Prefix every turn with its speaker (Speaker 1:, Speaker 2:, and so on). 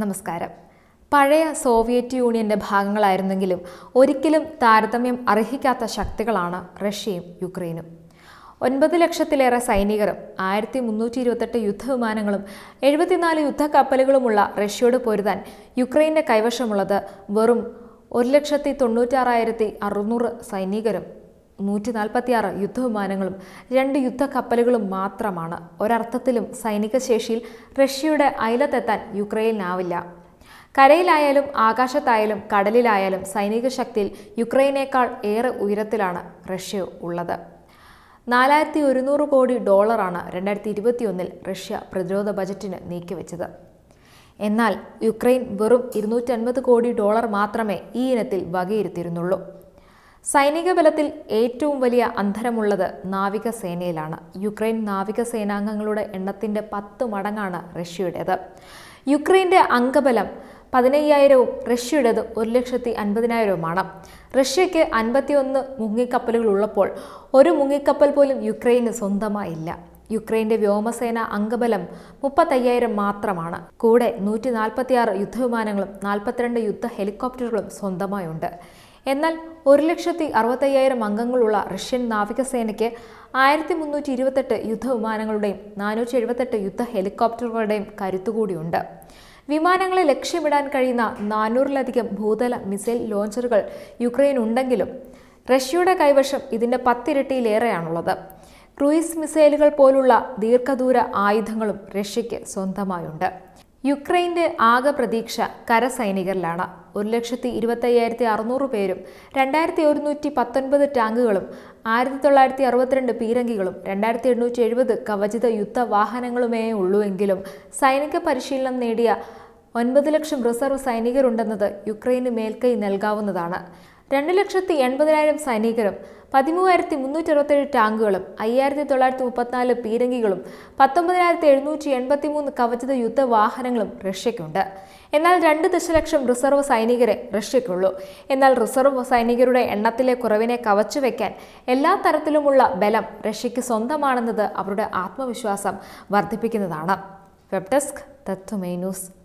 Speaker 1: നമസ്കാരം പഴയ സോവിയറ്റ് യൂണിയൻ്റെ ഭാഗങ്ങളായിരുന്നെങ്കിലും ഒരിക്കലും താരതമ്യം അർഹിക്കാത്ത ശക്തികളാണ് റഷ്യയും യുക്രൈനും ഒൻപത് ലക്ഷത്തിലേറെ സൈനികരും ആയിരത്തി മുന്നൂറ്റി ഇരുപത്തെട്ട് യുദ്ധവിമാനങ്ങളും എഴുപത്തിനാല് യുദ്ധക്കപ്പലുകളുമുള്ള റഷ്യയോട് പൊരുതാൻ യുക്രൈൻ്റെ കൈവശമുള്ളത് വെറും ഒരു ലക്ഷത്തി തൊണ്ണൂറ്റാറായിരത്തി അറുന്നൂറ് സൈനികരും നൂറ്റി നാൽപ്പത്തിയാറ് യുദ്ധവിമാനങ്ങളും രണ്ട് യുദ്ധക്കപ്പലുകളും മാത്രമാണ് ഒരർത്ഥത്തിലും സൈനിക ശേഷിയിൽ റഷ്യയുടെ അയലത്തെത്താൻ യുക്രൈനാവില്ല കരയിലായാലും ആകാശത്തായാലും കടലിലായാലും സൈനിക ശക്തിയിൽ യുക്രൈനേക്കാൾ ഏറെ ഉയരത്തിലാണ് റഷ്യ ഉള്ളത് നാലായിരത്തി ഒരുന്നൂറ് കോടി ഡോളറാണ് രണ്ടായിരത്തി ഇരുപത്തിയൊന്നിൽ റഷ്യ പ്രതിരോധ ബജറ്റിന് നീക്കിവെച്ചത് എന്നാൽ യുക്രൈൻ വെറും ഇരുന്നൂറ്റൻപത് കോടി ഡോളർ മാത്രമേ ഈ ഇനത്തിൽ വകയിരുത്തിയിരുന്നുള്ളൂ സൈനിക ബലത്തിൽ ഏറ്റവും വലിയ അന്തരമുള്ളത് നാവികസേനയിലാണ് യുക്രൈൻ നാവികസേനാംഗങ്ങളുടെ എണ്ണത്തിൻ്റെ പത്ത് മടങ്ങാണ് റഷ്യയുടേത് യുക്രൈൻ്റെ അംഗബലം പതിനയ്യായിരവും റഷ്യയുടേത് ഒരു ലക്ഷത്തി അൻപതിനായിരവുമാണ് റഷ്യയ്ക്ക് അൻപത്തിയൊന്ന് മുങ്ങിക്കപ്പലുകൾ ഉള്ളപ്പോൾ ഒരു മുങ്ങിക്കപ്പൽ പോലും യുക്രൈന് സ്വന്തമായില്ല യുക്രൈൻ്റെ വ്യോമസേന അംഗബലം മുപ്പത്തയ്യായിരം മാത്രമാണ് കൂടെ നൂറ്റി നാൽപ്പത്തിയാറ് യുദ്ധവിമാനങ്ങളും നാൽപ്പത്തിരണ്ട് യുദ്ധ ഹെലികോപ്റ്ററുകളും സ്വന്തമായുണ്ട് എന്നാൽ ഒരു ലക്ഷത്തി അറുപത്തയ്യായിരം അംഗങ്ങളുള്ള റഷ്യൻ നാവികസേനയ്ക്ക് ആയിരത്തി മുന്നൂറ്റി ഇരുപത്തെട്ട് യുദ്ധവിമാനങ്ങളുടെയും നാനൂറ്റി എഴുപത്തെട്ട് യുദ്ധ ഹെലികോപ്റ്ററുകളുടെയും കരുത്തുകൂടിയുണ്ട് വിമാനങ്ങളെ ലക്ഷ്യമിടാൻ കഴിയുന്ന നാനൂറിലധികം ഭൂതല മിസൈൽ ലോഞ്ചറുകൾ യുക്രൈൻ ഉണ്ടെങ്കിലും റഷ്യയുടെ കൈവശം ഇതിൻ്റെ പത്തിരട്ടിയിലേറെയാണുള്ളത് ക്രൂയിസ് മിസൈലുകൾ പോലുള്ള ദീർഘദൂര ആയുധങ്ങളും റഷ്യയ്ക്ക് സ്വന്തമായുണ്ട് യുക്രൈൻ്റെ ആകെ പ്രതീക്ഷ കരസൈനികരിലാണ് ഒരു ലക്ഷത്തി ഇരുപത്തയ്യായിരത്തി അറുന്നൂറ് പേരും രണ്ടായിരത്തി ഒരുന്നൂറ്റി പത്തൊൻപത് ടാങ്കുകളും ആയിരത്തി തൊള്ളായിരത്തി അറുപത്തിരണ്ട് പീരങ്കികളും രണ്ടായിരത്തി എണ്ണൂറ്റി എഴുപത് കവചിത യുദ്ധ വാഹനങ്ങളുമേ ഉള്ളൂവെങ്കിലും സൈനിക പരിശീലനം നേടിയ ഒൻപത് ലക്ഷം റിസർവ് സൈനികരുണ്ടെന്നത് യുക്രൈന് മേൽക്കൈ നൽകാവുന്നതാണ് രണ്ട് ലക്ഷത്തി എൺപതിനായിരം സൈനികരും പതിമൂവായിരത്തി മുന്നൂറ്റി അറുപത്തേഴ് ടാങ്കുകളും അയ്യായിരത്തി തൊള്ളായിരത്തി മുപ്പത്തിനാല് പീരങ്കികളും പത്തൊമ്പതിനായിരത്തി എഴുന്നൂറ്റി എൺപത്തി മൂന്ന് കവചിത യുദ്ധവാഹനങ്ങളും റഷ്യയ്ക്കുണ്ട് എന്നാൽ രണ്ട് ദശലക്ഷം റിസർവ് സൈനികരെ റഷ്യയ്ക്കുള്ളൂ എന്നാൽ റിസർവ് സൈനികരുടെ എണ്ണത്തിലെ കുറവിനെ കവച്ചുവെക്കാൻ എല്ലാ തരത്തിലുമുള്ള ബലം റഷ്യയ്ക്ക് സ്വന്തമാണെന്നത് അവരുടെ ആത്മവിശ്വാസം വർദ്ധിപ്പിക്കുന്നതാണ് വെബ് ഡെസ്ക് തത്വമേ ന്യൂസ്